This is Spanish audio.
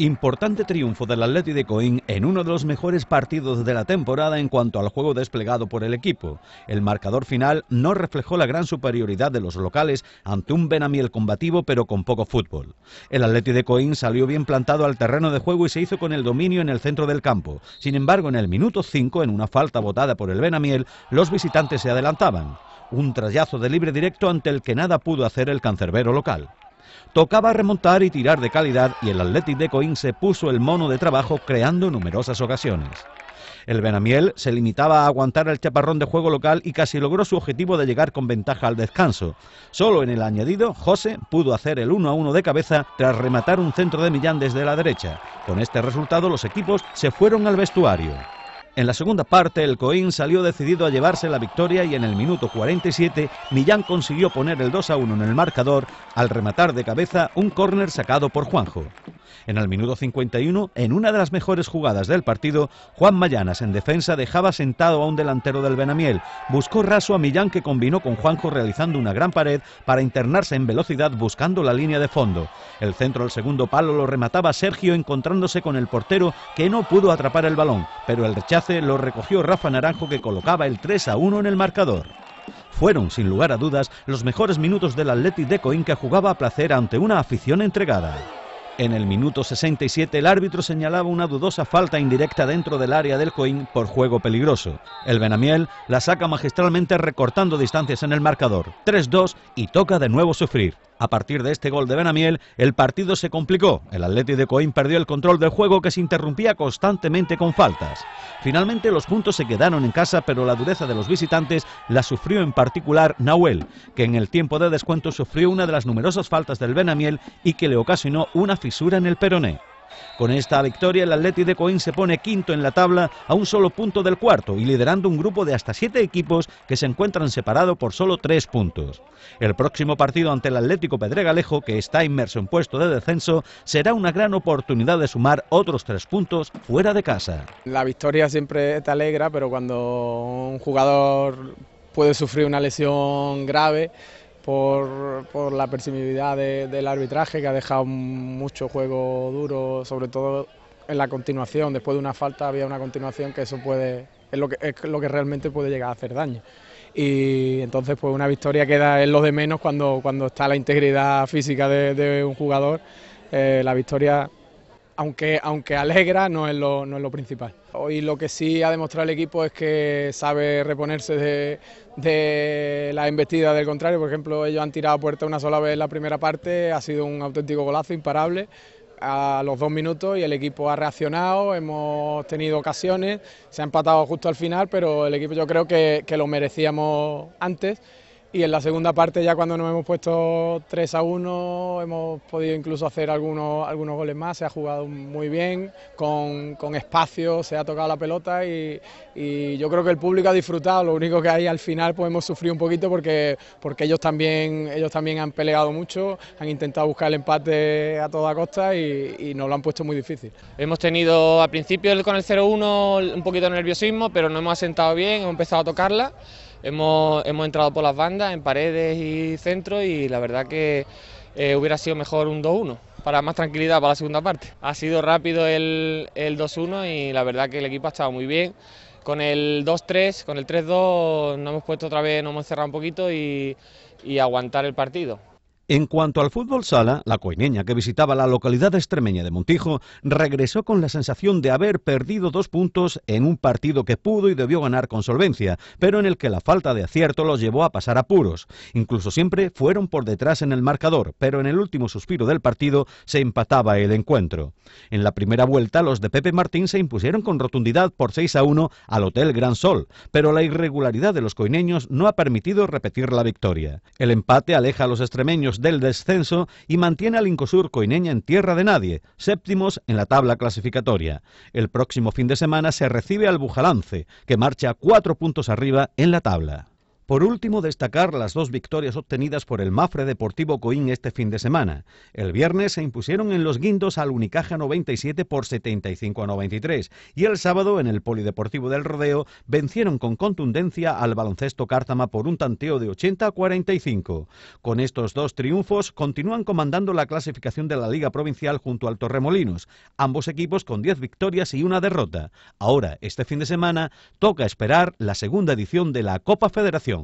Importante triunfo del Atleti de Coín en uno de los mejores partidos de la temporada en cuanto al juego desplegado por el equipo. El marcador final no reflejó la gran superioridad de los locales ante un Benamiel combativo pero con poco fútbol. El Atleti de Coín salió bien plantado al terreno de juego y se hizo con el dominio en el centro del campo. Sin embargo, en el minuto 5, en una falta botada por el Benamiel, los visitantes se adelantaban. Un trayazo de libre directo ante el que nada pudo hacer el cancerbero local. Tocaba remontar y tirar de calidad y el Athletic de Coín se puso el mono de trabajo creando numerosas ocasiones. El Benamiel se limitaba a aguantar el chaparrón de juego local y casi logró su objetivo de llegar con ventaja al descanso. Solo en el añadido, José pudo hacer el 1 a 1 de cabeza tras rematar un centro de Millán desde la derecha. Con este resultado, los equipos se fueron al vestuario. En la segunda parte, el Coín salió decidido a llevarse la victoria y en el minuto 47, Millán consiguió poner el 2 a 1 en el marcador al rematar de cabeza un córner sacado por Juanjo. En el minuto 51, en una de las mejores jugadas del partido, Juan Mayanas en defensa dejaba sentado a un delantero del Benamiel. Buscó raso a Millán que combinó con Juanjo realizando una gran pared para internarse en velocidad buscando la línea de fondo. El centro al segundo palo lo remataba Sergio encontrándose con el portero que no pudo atrapar el balón, pero el rechace lo recogió Rafa Naranjo que colocaba el 3 a 1 en el marcador. Fueron, sin lugar a dudas, los mejores minutos del Atleti de que jugaba a placer ante una afición entregada. En el minuto 67 el árbitro señalaba una dudosa falta indirecta dentro del área del Coin por juego peligroso. El Benamiel la saca magistralmente recortando distancias en el marcador. 3-2 y toca de nuevo sufrir. A partir de este gol de Benamiel, el partido se complicó. El Atleti de Coín perdió el control del juego que se interrumpía constantemente con faltas. Finalmente los puntos se quedaron en casa, pero la dureza de los visitantes la sufrió en particular Nahuel, que en el tiempo de descuento sufrió una de las numerosas faltas del Benamiel y que le ocasionó una fisura en el peroné. Con esta victoria, el Atlético de Coín se pone quinto en la tabla a un solo punto del cuarto y liderando un grupo de hasta siete equipos que se encuentran separados por solo tres puntos. El próximo partido ante el Atlético Pedregalejo, que está inmerso en puesto de descenso, será una gran oportunidad de sumar otros tres puntos fuera de casa. La victoria siempre te alegra, pero cuando un jugador puede sufrir una lesión grave, por, la permisividad del arbitraje, que ha dejado mucho juego duro, sobre todo en la continuación. Después de una falta había una continuación que eso puede es lo que, lo que realmente puede llegar a hacer daño. Y entonces pues una victoria queda en lo de menos cuando, cuando está la integridad física de, un jugador. Eh, la victoria aunque, aunque alegra, no es, lo, principal. Hoy lo que sí ha demostrado el equipo es que sabe reponerse de, de la embestida del contrario. Por ejemplo, ellos han tirado a puerta una sola vez en la primera parte, ha sido un auténtico golazo imparable a los dos minutos y el equipo ha reaccionado, hemos tenido ocasiones, se ha empatado justo al final, pero el equipo yo creo que, que lo merecíamos antes y en la segunda parte ya cuando nos hemos puesto 3 a 1 hemos podido incluso hacer algunos, algunos goles más, se ha jugado muy bien, con, espacio, se ha tocado la pelota y, yo creo que el público ha disfrutado, lo único que hay al final pues hemos sufrido un poquito porque, porque ellos, también, ellos también han peleado mucho, han intentado buscar el empate a toda costa y, y nos lo han puesto muy difícil. Hemos tenido al principio con el 0-1 un poquito de nerviosismo, pero nos hemos asentado bien, hemos empezado a tocarla. Hemos, entrado por las bandas, en paredes y centro y la verdad que eh, hubiera sido mejor un 2-1 para más tranquilidad para la segunda parte. Ha sido rápido el, el 2-1 y la verdad que el equipo ha estado muy bien. Con el 2-3, con el 3-2 nos hemos puesto otra vez, nos hemos cerrado un poquito y aguantar el partido. En cuanto al fútbol sala, la coineña que visitaba la localidad extremeña de Montijo regresó con la sensación de haber perdido dos puntos en un partido que pudo y debió ganar con solvencia, pero en el que la falta de acierto los llevó a pasar apuros. Incluso siempre fueron por detrás en el marcador, pero en el último suspiro del partido se empataba el encuentro. En la primera vuelta, los de Pepe Martín se impusieron con rotundidad por 6 a 1 al Hotel Gran Sol, pero la irregularidad de los coineños no ha permitido repetir la victoria. El empate aleja a los extremeños del descenso y mantiene al incosurco Coineña en tierra de nadie, séptimos en la tabla clasificatoria. El próximo fin de semana se recibe al Bujalance, que marcha cuatro puntos arriba en la tabla. Por último, destacar las dos victorias obtenidas por el Mafre Deportivo Coín este fin de semana. El viernes se impusieron en los Guindos al Unicaja 97 por 75 a 93 y el sábado en el Polideportivo del Rodeo vencieron con contundencia al Baloncesto Cártama por un tanteo de 80 a 45. Con estos dos triunfos continúan comandando la clasificación de la Liga Provincial junto al Torremolinos, ambos equipos con 10 victorias y una derrota. Ahora, este fin de semana, toca esperar la segunda edición de la Copa Federación.